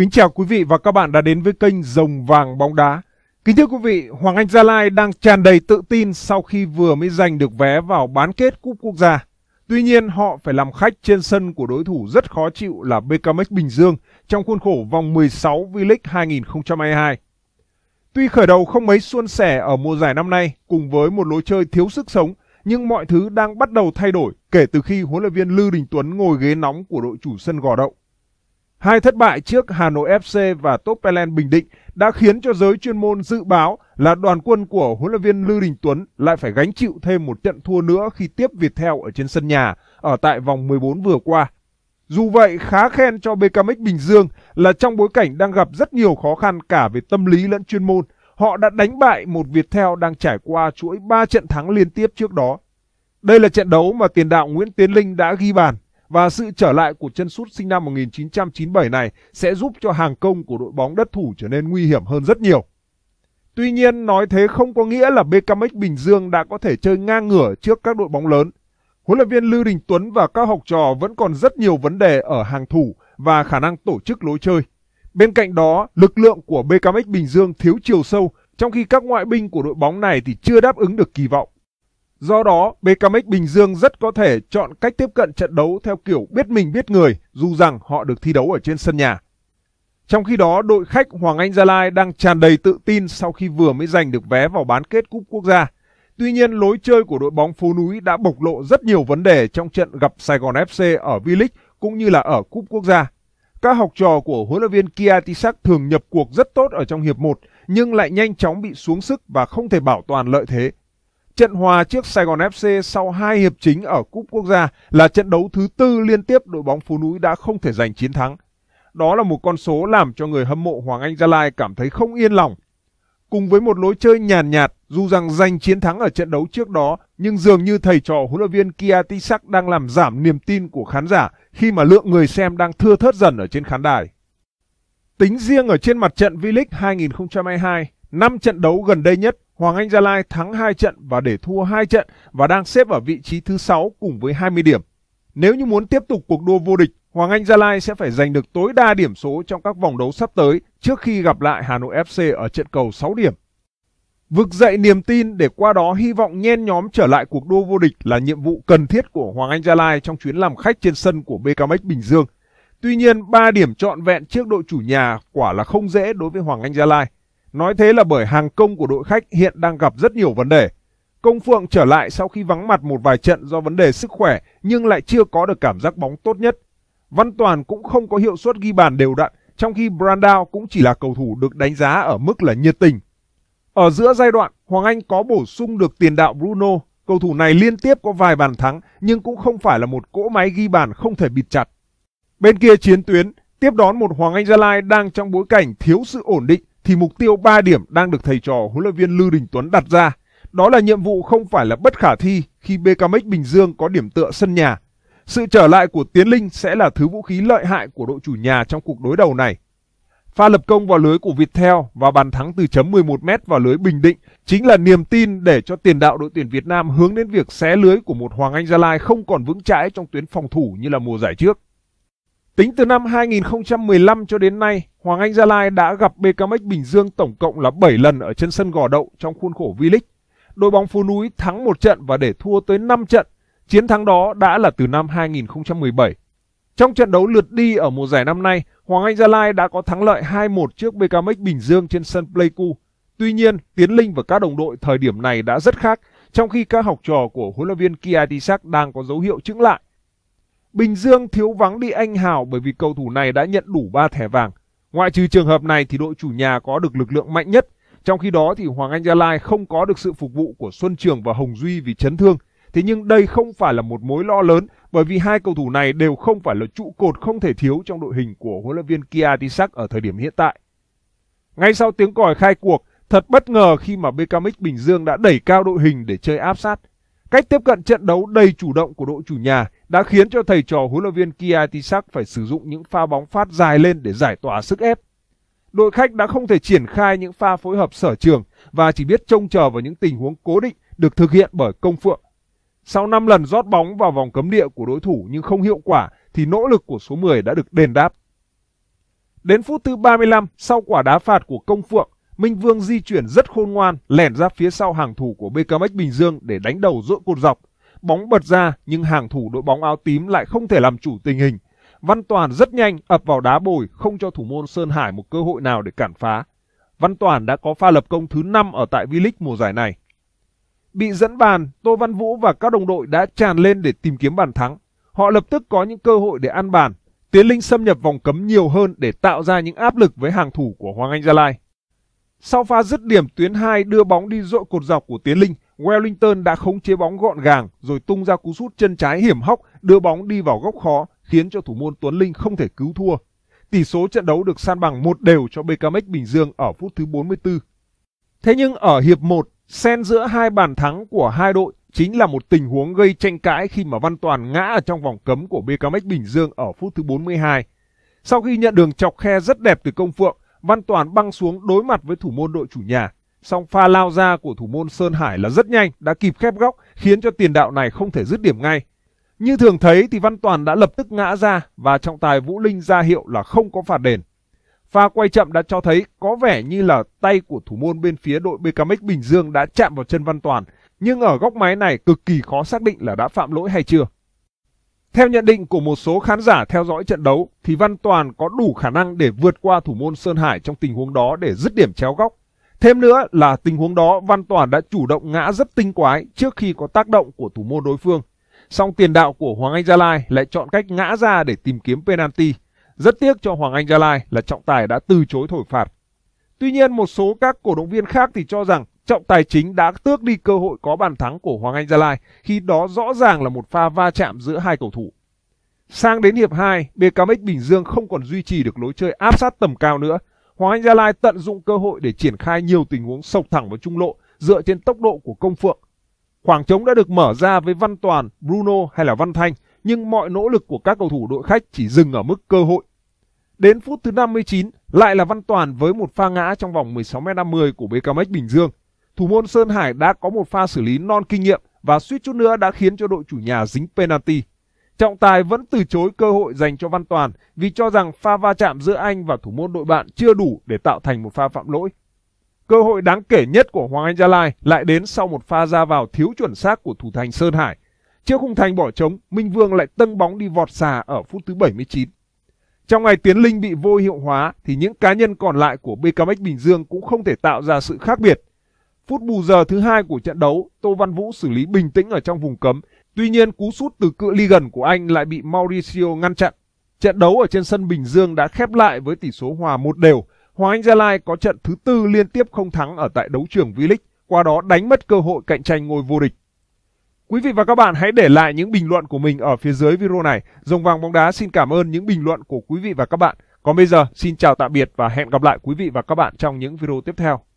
Kính chào quý vị và các bạn đã đến với kênh Rồng Vàng Bóng Đá. Kính thưa quý vị, Hoàng Anh Gia Lai đang tràn đầy tự tin sau khi vừa mới giành được vé vào bán kết Cúp Quốc gia. Tuy nhiên, họ phải làm khách trên sân của đối thủ rất khó chịu là BKMX Bình Dương trong khuôn khổ vòng 16 V-League 2022. Tuy khởi đầu không mấy suôn sẻ ở mùa giải năm nay cùng với một lối chơi thiếu sức sống, nhưng mọi thứ đang bắt đầu thay đổi kể từ khi huấn luyện viên Lư Đình Tuấn ngồi ghế nóng của đội chủ sân Gò động. Hai thất bại trước Hà Nội FC và Topelen Bình Định đã khiến cho giới chuyên môn dự báo là đoàn quân của huấn luyện viên Lư Đình Tuấn lại phải gánh chịu thêm một trận thua nữa khi tiếp Viettel ở trên sân nhà ở tại vòng 14 vừa qua. Dù vậy, khá khen cho BKMX Bình Dương là trong bối cảnh đang gặp rất nhiều khó khăn cả về tâm lý lẫn chuyên môn, họ đã đánh bại một Viettel đang trải qua chuỗi 3 trận thắng liên tiếp trước đó. Đây là trận đấu mà tiền đạo Nguyễn Tiến Linh đã ghi bàn và sự trở lại của chân sút sinh năm 1997 này sẽ giúp cho hàng công của đội bóng đất thủ trở nên nguy hiểm hơn rất nhiều. Tuy nhiên nói thế không có nghĩa là BKMX Bình Dương đã có thể chơi ngang ngửa trước các đội bóng lớn. Huấn luyện viên Lưu Đình Tuấn và các học trò vẫn còn rất nhiều vấn đề ở hàng thủ và khả năng tổ chức lối chơi. Bên cạnh đó, lực lượng của BKMX Bình Dương thiếu chiều sâu, trong khi các ngoại binh của đội bóng này thì chưa đáp ứng được kỳ vọng. Do đó, BKMX Bình Dương rất có thể chọn cách tiếp cận trận đấu theo kiểu biết mình biết người, dù rằng họ được thi đấu ở trên sân nhà. Trong khi đó, đội khách Hoàng Anh Gia Lai đang tràn đầy tự tin sau khi vừa mới giành được vé vào bán kết Cúp Quốc gia. Tuy nhiên, lối chơi của đội bóng phố núi đã bộc lộ rất nhiều vấn đề trong trận gặp Sài Gòn FC ở V-League cũng như là ở Cúp Quốc gia. Các học trò của huấn luyện viên Kia Tisak thường nhập cuộc rất tốt ở trong hiệp 1 nhưng lại nhanh chóng bị xuống sức và không thể bảo toàn lợi thế Trận hòa trước Sài Gòn FC sau hai hiệp chính ở Cúp Quốc gia là trận đấu thứ tư liên tiếp đội bóng Phú Núi đã không thể giành chiến thắng. Đó là một con số làm cho người hâm mộ Hoàng Anh Gia Lai cảm thấy không yên lòng. Cùng với một lối chơi nhàn nhạt, dù rằng giành chiến thắng ở trận đấu trước đó, nhưng dường như thầy trò huấn luyện viên Kia Tisak đang làm giảm niềm tin của khán giả khi mà lượng người xem đang thưa thớt dần ở trên khán đài. Tính riêng ở trên mặt trận V-League 2022, 5 trận đấu gần đây nhất, Hoàng Anh Gia Lai thắng 2 trận và để thua 2 trận và đang xếp ở vị trí thứ 6 cùng với 20 điểm. Nếu như muốn tiếp tục cuộc đua vô địch, Hoàng Anh Gia Lai sẽ phải giành được tối đa điểm số trong các vòng đấu sắp tới trước khi gặp lại Hà Nội FC ở trận cầu 6 điểm. Vực dậy niềm tin để qua đó hy vọng nhen nhóm trở lại cuộc đua vô địch là nhiệm vụ cần thiết của Hoàng Anh Gia Lai trong chuyến làm khách trên sân của BKMX Bình Dương. Tuy nhiên, 3 điểm trọn vẹn trước đội chủ nhà quả là không dễ đối với Hoàng Anh Gia Lai. Nói thế là bởi hàng công của đội khách hiện đang gặp rất nhiều vấn đề. Công Phượng trở lại sau khi vắng mặt một vài trận do vấn đề sức khỏe nhưng lại chưa có được cảm giác bóng tốt nhất. Văn Toàn cũng không có hiệu suất ghi bàn đều đặn, trong khi Brandao cũng chỉ là cầu thủ được đánh giá ở mức là nhiệt tình. Ở giữa giai đoạn, Hoàng Anh có bổ sung được tiền đạo Bruno, cầu thủ này liên tiếp có vài bàn thắng nhưng cũng không phải là một cỗ máy ghi bàn không thể bịt chặt. Bên kia chiến tuyến, tiếp đón một Hoàng Anh Gia Lai đang trong bối cảnh thiếu sự ổn định thì mục tiêu 3 điểm đang được thầy trò huấn luyện viên Lưu Đình Tuấn đặt ra. Đó là nhiệm vụ không phải là bất khả thi khi BKMX Bình Dương có điểm tựa sân nhà. Sự trở lại của Tiến Linh sẽ là thứ vũ khí lợi hại của đội chủ nhà trong cuộc đối đầu này. Pha lập công vào lưới của Viettel và bàn thắng từ chấm 11m vào lưới Bình Định chính là niềm tin để cho tiền đạo đội tuyển Việt Nam hướng đến việc xé lưới của một Hoàng Anh Gia Lai không còn vững chãi trong tuyến phòng thủ như là mùa giải trước. Tính từ năm 2015 cho đến nay, Hoàng Anh Gia Lai đã gặp BKMX Bình Dương tổng cộng là 7 lần ở chân sân gò đậu trong khuôn khổ V-League. Đội bóng Phú Núi thắng một trận và để thua tới 5 trận. Chiến thắng đó đã là từ năm 2017. Trong trận đấu lượt đi ở mùa giải năm nay, Hoàng Anh Gia Lai đã có thắng lợi 2-1 trước BKMX Bình Dương trên sân Pleiku. Tuy nhiên, Tiến Linh và các đồng đội thời điểm này đã rất khác, trong khi các học trò của huấn luyện viên Kia Tisak đang có dấu hiệu chững lại. Bình Dương thiếu vắng đi anh Hào bởi vì cầu thủ này đã nhận đủ 3 thẻ vàng. Ngoại trừ trường hợp này thì đội chủ nhà có được lực lượng mạnh nhất. Trong khi đó thì Hoàng Anh Gia Lai không có được sự phục vụ của Xuân Trường và Hồng Duy vì chấn thương. Thế nhưng đây không phải là một mối lo lớn bởi vì hai cầu thủ này đều không phải là trụ cột không thể thiếu trong đội hình của huấn luyện viên Kia Tisak ở thời điểm hiện tại. Ngay sau tiếng còi khai cuộc, thật bất ngờ khi mà BKMX Bình Dương đã đẩy cao đội hình để chơi áp sát. Cách tiếp cận trận đấu đầy chủ động của đội chủ nhà đã khiến cho thầy trò huấn luyện viên Kia phải sử dụng những pha bóng phát dài lên để giải tỏa sức ép. Đội khách đã không thể triển khai những pha phối hợp sở trường và chỉ biết trông chờ vào những tình huống cố định được thực hiện bởi Công Phượng. Sau 5 lần rót bóng vào vòng cấm địa của đối thủ nhưng không hiệu quả thì nỗ lực của số 10 đã được đền đáp. Đến phút thứ 35 sau quả đá phạt của Công Phượng, Minh Vương di chuyển rất khôn ngoan lẻn ra phía sau hàng thủ của BKMX Bình Dương để đánh đầu dội cột dọc Bóng bật ra nhưng hàng thủ đội bóng áo tím lại không thể làm chủ tình hình. Văn Toàn rất nhanh ập vào đá bồi không cho thủ môn Sơn Hải một cơ hội nào để cản phá. Văn Toàn đã có pha lập công thứ 5 ở tại V-League mùa giải này. Bị dẫn bàn, Tô Văn Vũ và các đồng đội đã tràn lên để tìm kiếm bàn thắng. Họ lập tức có những cơ hội để ăn bàn. Tiến Linh xâm nhập vòng cấm nhiều hơn để tạo ra những áp lực với hàng thủ của Hoàng Anh Gia Lai. Sau pha dứt điểm tuyến 2 đưa bóng đi dội cột dọc của Tiến Linh, Wellington đã khống chế bóng gọn gàng rồi tung ra cú sút chân trái hiểm hóc đưa bóng đi vào góc khó khiến cho thủ môn Tuấn Linh không thể cứu thua. Tỷ số trận đấu được san bằng một đều cho BKMX Bình Dương ở phút thứ 44. Thế nhưng ở hiệp 1, xen giữa hai bàn thắng của hai đội chính là một tình huống gây tranh cãi khi mà Văn Toàn ngã ở trong vòng cấm của BKMX Bình Dương ở phút thứ 42. Sau khi nhận đường chọc khe rất đẹp từ công phượng, Văn Toàn băng xuống đối mặt với thủ môn đội chủ nhà. Song pha lao ra của thủ môn Sơn Hải là rất nhanh, đã kịp khép góc khiến cho tiền đạo này không thể dứt điểm ngay. Như thường thấy thì Văn Toàn đã lập tức ngã ra và trọng tài Vũ Linh ra hiệu là không có phạt đền. Pha quay chậm đã cho thấy có vẻ như là tay của thủ môn bên phía đội BKMX Bình Dương đã chạm vào chân Văn Toàn, nhưng ở góc máy này cực kỳ khó xác định là đã phạm lỗi hay chưa. Theo nhận định của một số khán giả theo dõi trận đấu thì Văn Toàn có đủ khả năng để vượt qua thủ môn Sơn Hải trong tình huống đó để dứt điểm chéo góc. Thêm nữa là tình huống đó Văn Toàn đã chủ động ngã rất tinh quái trước khi có tác động của thủ môn đối phương. Song tiền đạo của Hoàng Anh Gia Lai lại chọn cách ngã ra để tìm kiếm penalty. Rất tiếc cho Hoàng Anh Gia Lai là trọng tài đã từ chối thổi phạt. Tuy nhiên một số các cổ động viên khác thì cho rằng trọng tài chính đã tước đi cơ hội có bàn thắng của Hoàng Anh Gia Lai khi đó rõ ràng là một pha va chạm giữa hai cầu thủ. Sang đến hiệp 2, BKMX Bình Dương không còn duy trì được lối chơi áp sát tầm cao nữa Hoàng Anh Gia Lai tận dụng cơ hội để triển khai nhiều tình huống sộc thẳng vào trung lộ dựa trên tốc độ của Công Phượng. Khoảng trống đã được mở ra với Văn Toàn, Bruno hay là Văn Thanh, nhưng mọi nỗ lực của các cầu thủ đội khách chỉ dừng ở mức cơ hội. Đến phút thứ 59, lại là Văn Toàn với một pha ngã trong vòng 16m50 của BKMX Bình Dương. Thủ môn Sơn Hải đã có một pha xử lý non kinh nghiệm và suýt chút nữa đã khiến cho đội chủ nhà dính penalty. Trọng tài vẫn từ chối cơ hội dành cho Văn Toàn vì cho rằng pha va chạm giữa anh và thủ môn đội bạn chưa đủ để tạo thành một pha phạm lỗi. Cơ hội đáng kể nhất của Hoàng Anh Gia Lai lại đến sau một pha ra vào thiếu chuẩn xác của thủ thành Sơn Hải. Trước khung thành bỏ trống, Minh Vương lại tâng bóng đi vọt xà ở phút thứ 79. Trong ngày Tiến Linh bị vô hiệu hóa thì những cá nhân còn lại của BKMX Bình Dương cũng không thể tạo ra sự khác biệt. Phút bù giờ thứ hai của trận đấu, Tô Văn Vũ xử lý bình tĩnh ở trong vùng cấm Tuy nhiên cú sút từ cự ly gần của anh lại bị Mauricio ngăn chặn. Trận đấu ở trên sân Bình Dương đã khép lại với tỷ số hòa một đều. Hoàng Anh Gia Lai có trận thứ tư liên tiếp không thắng ở tại đấu trường V-League, qua đó đánh mất cơ hội cạnh tranh ngôi vô địch. Quý vị và các bạn hãy để lại những bình luận của mình ở phía dưới video này. Rồng vàng bóng đá xin cảm ơn những bình luận của quý vị và các bạn. Còn bây giờ, xin chào tạm biệt và hẹn gặp lại quý vị và các bạn trong những video tiếp theo.